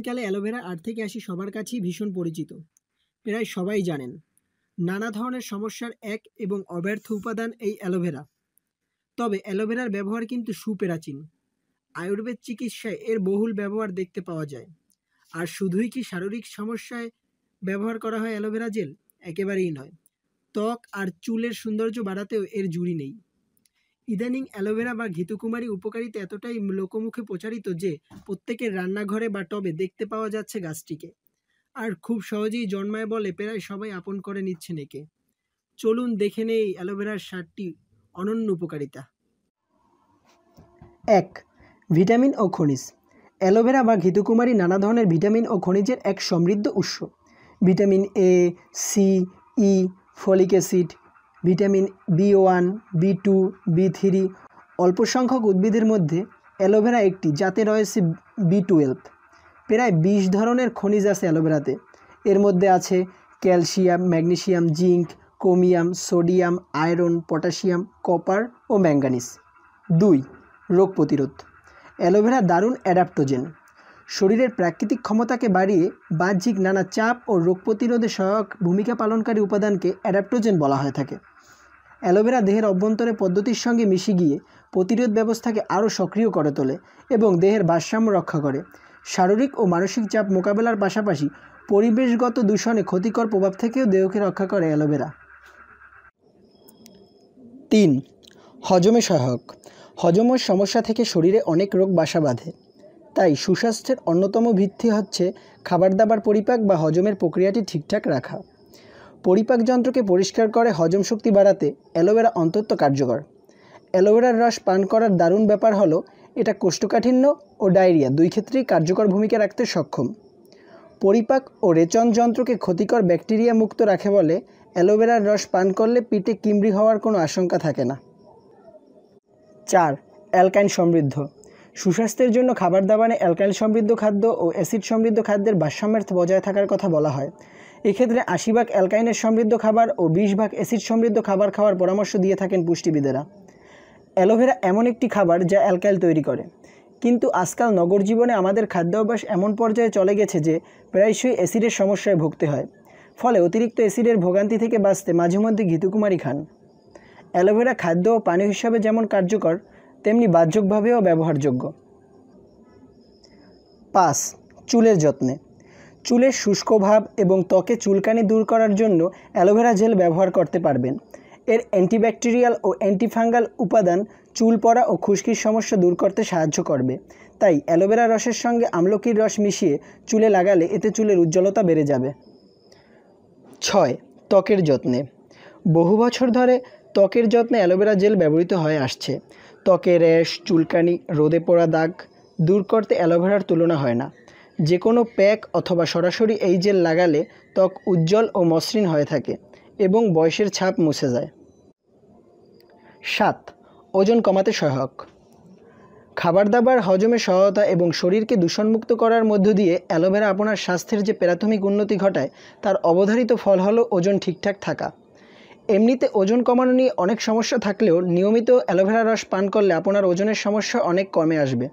শীতকালে অ্যালোভেরা আট থেকে আশি সবার কাছেই ভীষণ পরিচিত প্রায় সবাই জানেন নানা ধরনের সমস্যার এক এবং অব্যর্থ উপাদান এই অ্যালোভেরা তবে অ্যালোভেরার ব্যবহার কিন্তু সুপেরাচীন আয়ুর্বেদ চিকিৎসায় এর বহুল ব্যবহার দেখতে পাওয়া যায় আর শুধুই কি শারীরিক সমস্যায় ব্যবহার করা হয় অ্যালোভেরা জেল একেবারেই নয় ত্বক আর চুলের সৌন্দর্য বাড়াতেও এর জুড়ি নেই ইদানিং অ্যালোভেরা বা ঘিতুকুমারী উপকারিতা এতটাই লোকমুখে প্রচারিত যে প্রত্যেকের রান্নাঘরে বা টবে দেখতে পাওয়া যাচ্ছে গাছটিকে আর খুব সহজেই জন্মায় বলে প্রায় সবাই আপন করে নিচ্ছে একে চলুন দেখে নেই অ্যালোভেরার সারটি অনন্য উপকারিতা এক ভিটামিন ও খনিজ অ্যালোভেরা বা ঘিতুকুমারী নানা ধরনের ভিটামিন ও খনিজের এক সমৃদ্ধ উৎস vitamin A C E folic acid vitamin B one B two B three অল্প সংখ্যক উদ্ভিদের মধ্যে অ্যালোভেরা একটি যাতে রয়েছে বি টুয়েলভ প্রায় বিশ ধরনের খনিজ আছে অ্যালোভেরাতে এর মধ্যে আছে calcium magnesium zinc chromium sodium iron potassium copper ও ম্যাঙ্গানিস দুই রোগ প্রতিরোধ অ্যালোভেরা দারুণ অ্যাডাপ্টোজেন শরীরের প্রাকৃতিক ক্ষমতাকে বাড়িয়ে বাহ্যিক নানা চাপ ও রোগ প্রতিরোধে সহায়ক ভূমিকা পালনকারী উপাদানকে অ্যাডাপ্টোজেন বলা হয়ে থাকে অ্যালোভেরা দেহের অভ্যন্তরে পদ্ধতির সঙ্গে মিশে গিয়ে প্রতিরোধ ব্যবস্থাকে আরও সক্রিয় করে তোলে এবং দেহের ভারসাম্য রক্ষা করে শারীরিক ও মানসিক চাপ মোকাবেলার পাশাপাশি পরিবেশগত দূষণে ক্ষতিকর প্রভাব থেকেও দেহকে রক্ষা করে অ্যালোভেরা তিন হজমে সহায়ক হজমের সমস্যা থেকে শরীরে অনেক রোগ বাসা বাঁধে তাই সুস্বাস্থ্যের অন্যতম ভিত্তি হচ্ছে খাবার দাবার পরিপাক বা হজমের প্রক্রিয়াটি ঠিকঠাক রাখা পরিপাক যন্ত্রকে পরিষ্কার করে হজম শক্তি বাড়াতে অ্যালোভেরা অন্তত কার্যকর অ্যালোভেরার রস পান করার দারুণ ব্যাপার হলো এটা কোষ্ঠকাঠিন্য ও ডায়রিয়া দুই ক্ষেত্রেই কার্যকর ভূমিকা রাখতে সক্ষম পরিপাক ও রেচন যন্ত্রকে ক্ষতিকর ব্যাকটেরিয়া মুক্ত রাখে বলে অ্যালোভেরার রস পান করলে পিঠে কিমড়ি হওয়ার কোনো আশঙ্কা থাকে না চার অ্যালকাইন সমৃদ্ধ সুস্বাস্থ্যের জন্য খাবার দাবারে অ্যালকাইন সমৃদ্ধ খাদ্য ও অ্যাসিড সমৃদ্ধ খাদ্যের ভারসাম্যার্থ বজায় থাকার কথা বলা হয় এক্ষেত্রে আশি ভাগ অ্যালকাইনের সমৃদ্ধ খাবার ও বিশ ভাগ অ্যাসিড সমৃদ্ধ খাবার খাওয়ার পরামর্শ দিয়ে থাকেন পুষ্টিবিদেরা অ্যালোভেরা এমন একটি খাবার যা অ্যালকাইল তৈরি করে কিন্তু আজকাল নগর জীবনে আমাদের খাদ্যাভ্যাস এমন পর্যায়ে চলে গেছে যে প্রায়শই অ্যাসিডের সমস্যায় ভুগতে হয় ফলে অতিরিক্ত অ্যাসিডের ভোগান্তি থেকে বাঁচতে মাঝে মধ্যে ঘিতুকুমারী খান অ্যালোভেরা খাদ্য ও পানি হিসাবে যেমন কার্যকর তেমনি বাহ্যিকভাবেও ব্যবহারযোগ্য পাঁচ চুলের যত্নে চুলের শুষ্ক ভাব এবং ত্বকে চুলকানি দূর করার জন্য অ্যালোভেরা জেল ব্যবহার করতে পারবেন এর অ্যান্টিব্যাকটেরিয়াল ও অ্যান্টিফাঙ্গাল উপাদান চুল পড়া ও খুশকির সমস্যা দূর করতে সাহায্য করবে তাই অ্যালোভেরা রসের সঙ্গে আমলকির রস মিশিয়ে চুলে লাগালে এতে চুলের উজ্জ্বলতা বেড়ে যাবে ছয় ত্বকের যত্নে বহু বছর ধরে ত্বকের যত্নে অ্যালোভেরা জেল ব্যবহৃত হয়ে আসছে ত্বকে র্যাশ চুলকানি রোদে পোড়া দাগ দূর করতে অ্যালোভেরার তুলনা হয় না যে কোনো প্যাক অথবা সরাসরি এই জেল লাগালে ত্বক উজ্জ্বল ও মসৃণ হয়ে থাকে এবং বয়সের ছাপ মুছে যায় সাত ওজন কমাতে সহায়ক খাবার দাবার হজমে সহায়তা এবং শরীরকে দূষণমুক্ত করার মধ্য দিয়ে অ্যালোভেরা আপনার স্বাস্থ্যের যে প্রাথমিক উন্নতি ঘটায় তার অবধারিত ফল হলো ওজন ঠিকঠাক থাকা এমনিতে ওজন কমানো নিয়ে অনেক সমস্যা থাকলেও নিয়মিত অ্যালোভেরা রস পান করলে আপনার ওজনের সমস্যা অনেক কমে আসবে